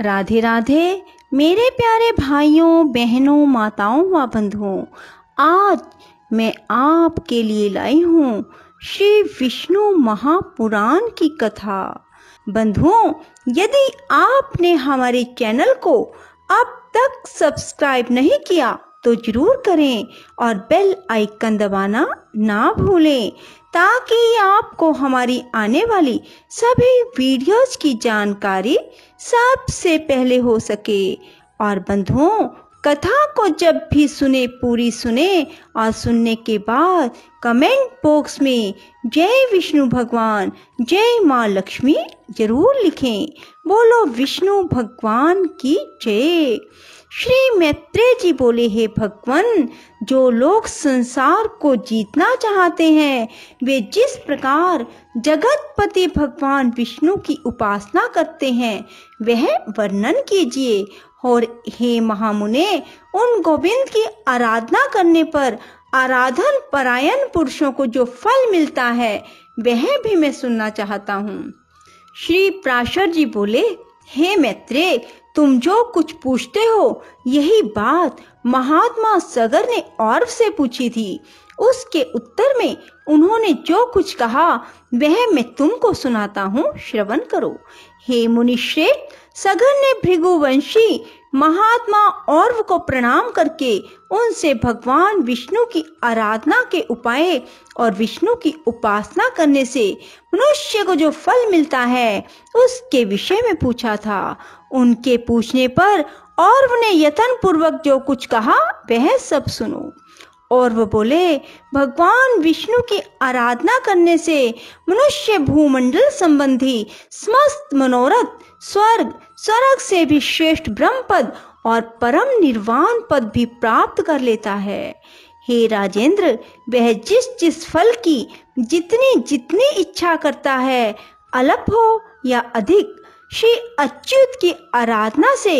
राधे राधे मेरे प्यारे भाइयों बहनों माताओं व बंधुओं आज मैं आपके लिए लाई हूँ श्री विष्णु महापुराण की कथा बंधुओं यदि आपने हमारे चैनल को अब तक सब्सक्राइब नहीं किया तो जरूर करें और बेल आइकन दबाना ना भूलें ताकि आपको हमारी आने वाली सभी वीडियोस की जानकारी सबसे पहले हो सके और बंधुओं कथा को जब भी सुने पूरी सुने और सुनने के बाद कमेंट बॉक्स में जय विष्णु भगवान जय माँ लक्ष्मी जरूर लिखें बोलो विष्णु भगवान की जय श्री मैत्रेय जी बोले हे भगवान जो लोग संसार को जीतना चाहते हैं वे जिस प्रकार जगतपति भगवान विष्णु की उपासना करते हैं वह वर्णन कीजिए और हे महामुने उन गोविंद की आराधना करने पर आराधन परायण पुरुषों को जो फल मिलता है वह भी मैं सुनना चाहता हूँ श्री प्राशर जी बोले हे मैत्रेय तुम जो कुछ पूछते हो यही बात महात्मा सगर ने और से पूछी थी उसके उत्तर में उन्होंने जो कुछ कहा वह मैं तुमको सुनाता हूँ श्रवण करो हे मुनिश्रेष्ठ सघन ने भृगुवंशी महात्मा और को प्रणाम करके उनसे भगवान विष्णु की आराधना के उपाय और विष्णु की उपासना करने से मनुष्य को जो फल मिलता है उसके विषय में पूछा था उनके पूछने पर और ने यतन पूर्वक जो कुछ कहा वह सब सुनो और वह बोले भगवान विष्णु की आराधना करने से मनुष्य भूमंडल संबंधी समस्त मनोरथ स्वर्ग स्वर्ग से भी श्रेष्ठ ब्रह्म पद और परम निर्वाण पद भी प्राप्त कर लेता है हे राजेंद्र वह जिस जिस फल की जितनी जितनी इच्छा करता है अल्प हो या अधिक श्री अच्युत की आराधना से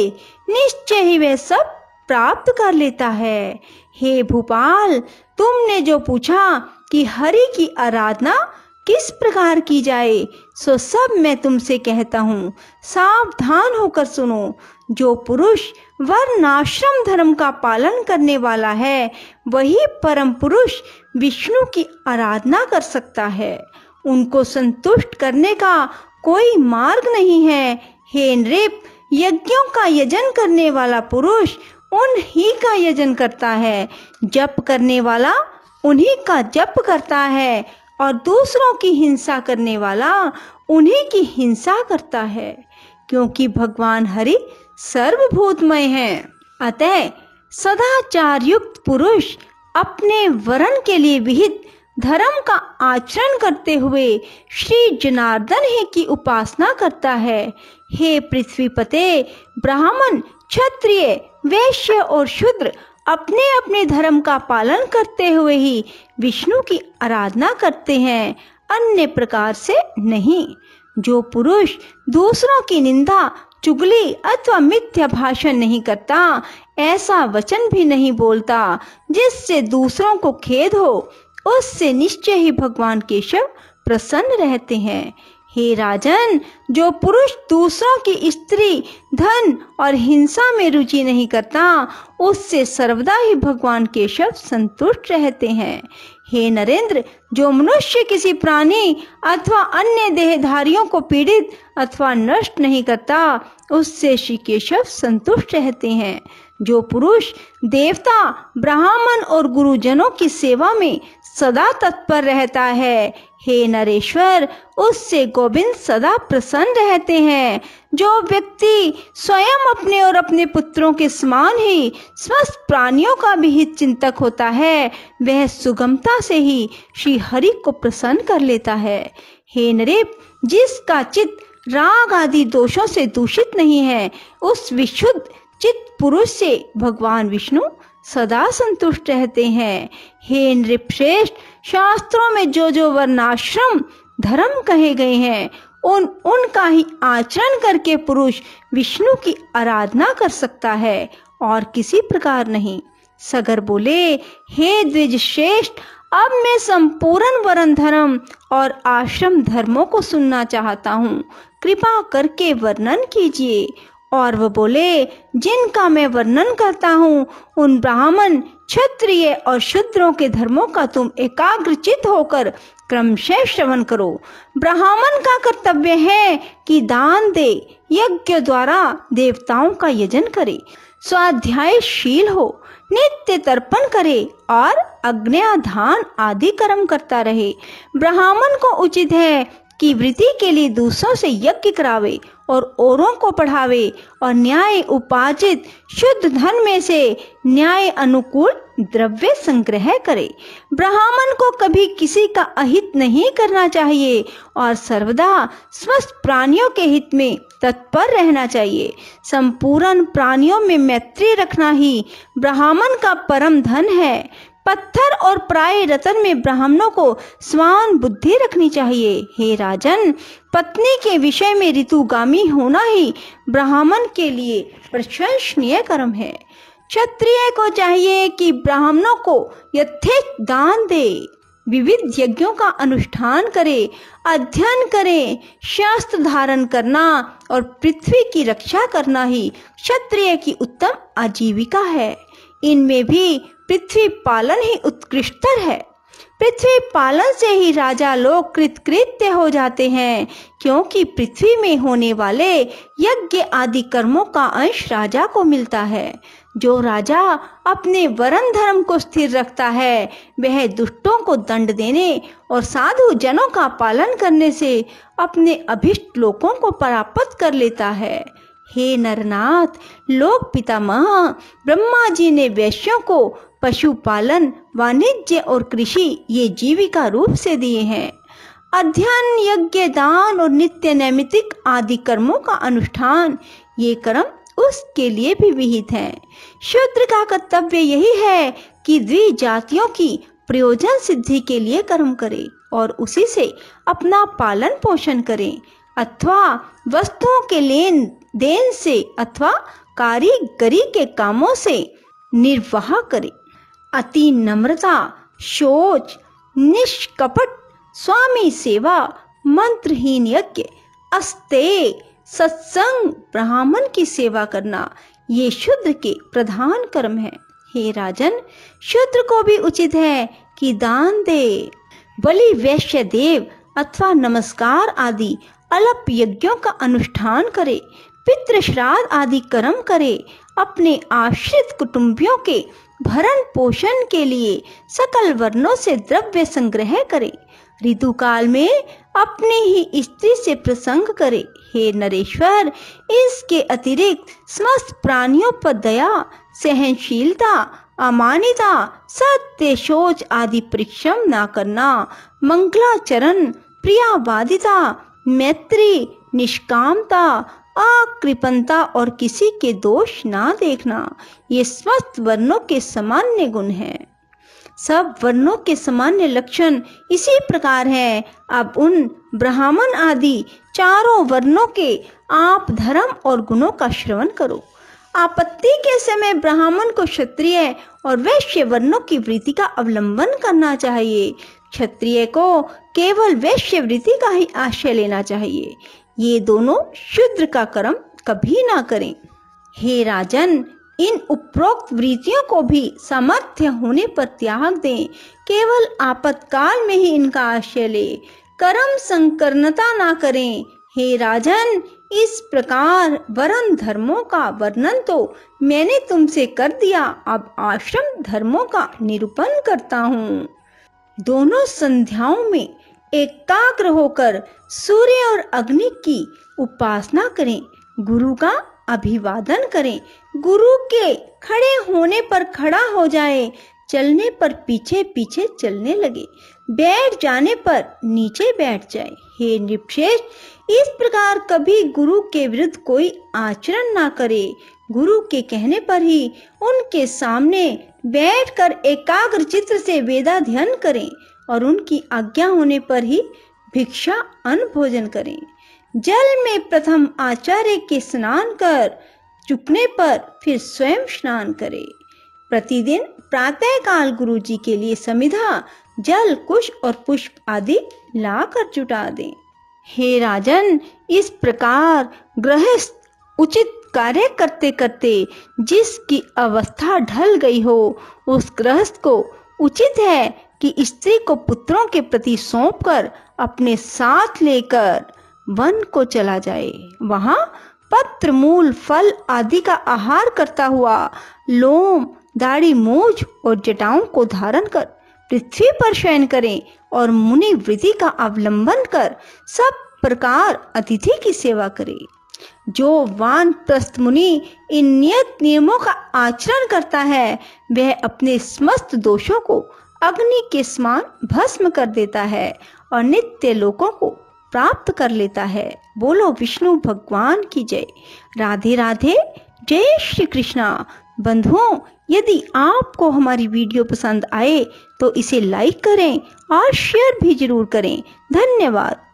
निश्चय ही वह सब प्राप्त कर लेता है हे भूपाल तुमने जो पूछा कि हरि की आराधना किस प्रकार की जाए सो सब मैं तुमसे कहता हूँ सावधान होकर सुनो जो पुरुष वर्णाश्रम धर्म का पालन करने वाला है वही परम पुरुष विष्णु की आराधना कर सकता है उनको संतुष्ट करने का कोई मार्ग नहीं है हे नृप यज्ञों का यजन करने वाला पुरुष ही का यजन करता है जप करने वाला उन्हीं का जप करता है और दूसरों की हिंसा करने वाला उन्हीं की हिंसा करता है क्योंकि भगवान हरि सर्वभूतमय है अतः सदाचार युक्त पुरुष अपने वरण के लिए विहित धर्म का आचरण करते हुए श्री जनार्दन ही की उपासना करता है हे पृथ्वीपते ब्राह्मण क्षत्रिय वैश्य और शूद्र अपने अपने धर्म का पालन करते हुए ही विष्णु की आराधना करते हैं अन्य प्रकार से नहीं जो पुरुष दूसरों की निंदा चुगली अथवा मिथ्या भाषण नहीं करता ऐसा वचन भी नहीं बोलता जिससे दूसरों को खेद हो उससे निश्चय ही भगवान केशव प्रसन्न रहते हैं हे राजन जो पुरुष दूसरों की स्त्री धन और हिंसा में रुचि नहीं करता उससे सर्वदा ही भगवान केशव संतुष्ट रहते हैं हे नरेंद्र जो मनुष्य किसी प्राणी अथवा अन्य देहधारियों को पीड़ित अथवा नष्ट नहीं करता उससे श्री केशव संतुष्ट रहते हैं जो पुरुष देवता ब्राह्मण और गुरुजनों की सेवा में सदा तत्पर रहता है हे नरेश्वर उससे गोविंद सदा प्रसन्न रहते हैं जो व्यक्ति स्वयं अपने और अपने पुत्रों के समान ही स्वस्थ प्राणियों का भी हित चिंतक होता है वह सुगमता से ही श्री हरि को प्रसन्न कर लेता है हे नरेप जिसका चित राग आदि दोषों से दूषित नहीं है उस विशुद्ध चित पुरुष से भगवान विष्णु सदा संतुष्ट रहते हैं हे नृप्रेष्ठ शास्त्रों में जो जो वर्णाश्रम धर्म कहे गए हैं उन उनका ही आचरण करके पुरुष विष्णु की आराधना कर सकता है और किसी प्रकार नहीं सगर बोले हे द्विज श्रेष्ठ अब मैं संपूर्ण वर्ण धर्म और आश्रम धर्मों को सुनना चाहता हूँ कृपा करके वर्णन कीजिए और वह बोले जिनका मैं वर्णन करता हूँ उन ब्राह्मण क्षत्रिय और शूद्रों के धर्मों का तुम एकाग्रचित होकर क्रमशः श्रवण करो ब्राह्मण का कर्तव्य है कि दान दे यज्ञ द्वारा देवताओं का यजन करे स्वाध्यायशील हो नित्य तर्पण करे और अग्नयाधान आदि कर्म करता रहे ब्राह्मण को उचित है कि वृत्ति के लिए दूसरों से यज्ञ करावे और औरों को पढ़ावे और न्याय उपार्जित शुद्ध धन में से न्याय अनुकूल द्रव्य संग्रह करे ब्राह्मण को कभी किसी का अहित नहीं करना चाहिए और सर्वदा स्वस्थ प्राणियों के हित में तत्पर रहना चाहिए संपूर्ण प्राणियों में मैत्री रखना ही ब्राह्मण का परम धन है पत्थर और प्राय रतन में ब्राह्मणों को स्वान बुद्धि रखनी चाहिए हे राजन पत्नी के विषय में ऋतुगामी होना ही ब्राह्मण के लिए प्रशंसनीय कर्म है क्षत्रिय को चाहिए कि ब्राह्मणों को यथे दान दे विविध यज्ञों का अनुष्ठान करे अध्ययन करे शास्त्र धारण करना और पृथ्वी की रक्षा करना ही क्षत्रिय की उत्तम आजीविका है इनमें भी पृथ्वी पालन ही उत्कृष्टतर है पृथ्वी पालन से ही राजा लोग कृतकृत्य हो जाते हैं क्योंकि पृथ्वी में होने वाले यज्ञ आदि कर्मों का अंश राजा को मिलता है जो राजा अपने वरण धर्म को स्थिर रखता है वह दुष्टों को दंड देने और साधु जनों का पालन करने से अपने अभिष्ट लोकों को परापत कर लेता है हे नरनाथ लोक पितामह ब्रह्मा जी ने वैश्यों को पशुपालन वाणिज्य और कृषि ये जीविका रूप से दिए हैं अध्ययन यज्ञ दान और नित्य नैमितिक आदि कर्मों का अनुष्ठान ये कर्म उसके लिए भी विहित है शूद्र का कर्तव्य यही है कि द्विजातियों की प्रयोजन सिद्धि के लिए कर्म करे और उसी से अपना पालन पोषण करे अथवा वस्तुओं के लेन देन से अथवा कारीगरी के कामों से निर्वाह करे अति नम्रता शोच निष्कपट स्वामी सेवा मंत्रहीन यज्ञ अस्ते सत्संग ब्राह्मण की सेवा करना ये शूद्र के प्रधान कर्म है हे राजन शुद्र को भी उचित है कि दान दे बलि वैश्य देव अथवा नमस्कार आदि अल्प यज्ञों का अनुष्ठान करे पितृश्राद्ध आदि कर्म करे अपने आश्रित कुटुंबियों के भरण पोषण के लिए सकल वर्णों से द्रव्य संग्रह करे ऋतु काल में अपने ही स्त्री से प्रसंग करे हे नरेश्वर इसके अतिरिक्त समस्त प्राणियों पर दया सहनशीलता अमानिता सत्य शोच आदि परिश्रम न करना मंगलाचरण प्रियावादिता मैत्री निष्कामता अकृपणता और किसी के दोष ना देखना ये समस्त वर्णों के सामान्य गुण हैं सब वर्णों के सामान्य लक्षण इसी प्रकार है अब उन ब्राह्मण आदि चारों वर्णों के आप धर्म और गुणों का श्रवण करो आपत्ति के समय ब्राह्मण को क्षत्रिय और वैश्य वर्णों की वृत्ति का अवलंबन करना चाहिए क्षत्रिय को केवल वैश्य वृत्ति का ही आश्रय लेना चाहिए ये दोनों शुद्र का कर्म कभी ना करें हे राजन इन उपरोक्त वृत्तियों को भी सामर्थ्य होने पर त्याग दें केवल आपत्काल में ही इनका आश्रय ले कर्म संकरणता ना करें हे राजन इस प्रकार वरण धर्मों का वर्णन तो मैंने तुमसे कर दिया अब आश्रम धर्मों का निरूपण करता हूँ दोनों संध्याओं में एकाग्र होकर सूर्य और अग्नि की उपासना करें गुरु का अभिवादन करें गुरु के खड़े होने पर खड़ा हो जाए चलने पर पीछे पीछे चलने लगे बैठ जाने पर नीचे बैठ जाए हे निपशेष इस प्रकार कभी गुरु के विरुद्ध कोई आचरण ना करे गुरु के कहने पर ही उनके सामने बैठकर एकाग्र चित्र से वेदाध्यन करें और उनकी आज्ञा होने पर ही भिक्षा अन्न भोजन करें जल में प्रथम आचार्य के स्नान कर चुकने पर फिर स्वयं स्नान करें प्रतिदिन प्रातः काल गुरु जी के लिए समिधा जल कुश और पुष्प आदि ला कर जुटा दें हे राजन इस प्रकार गृहस्थ उचित कार्य करते करते जिसकी अवस्था ढल गई हो उस गृहस्थ को उचित है कि स्त्री को पुत्रों के प्रति सौंप कर अपने साथ लेकर वन को चला जाए वहां पत्र मूल फल आदि का आहार करता हुआ लोम दाढ़ी मूछ और जटाओं को धारण कर पृथ्वी पर शयन करें और मुनि विधि का अवलंबन कर सब प्रकार अतिथि की सेवा करें जो वान प्रस्त मुनि इन नियत नियमों का आचरण करता है वह अपने समस्त दोषों को अग्नि के समान भस्म कर देता है और नित्य लोकों को प्राप्त कर लेता है बोलो विष्णु भगवान की जय राधे राधे जय श्री कृष्णा बंधुओं यदि आपको हमारी वीडियो पसंद आए तो इसे लाइक करें और शेयर भी जरूर करें धन्यवाद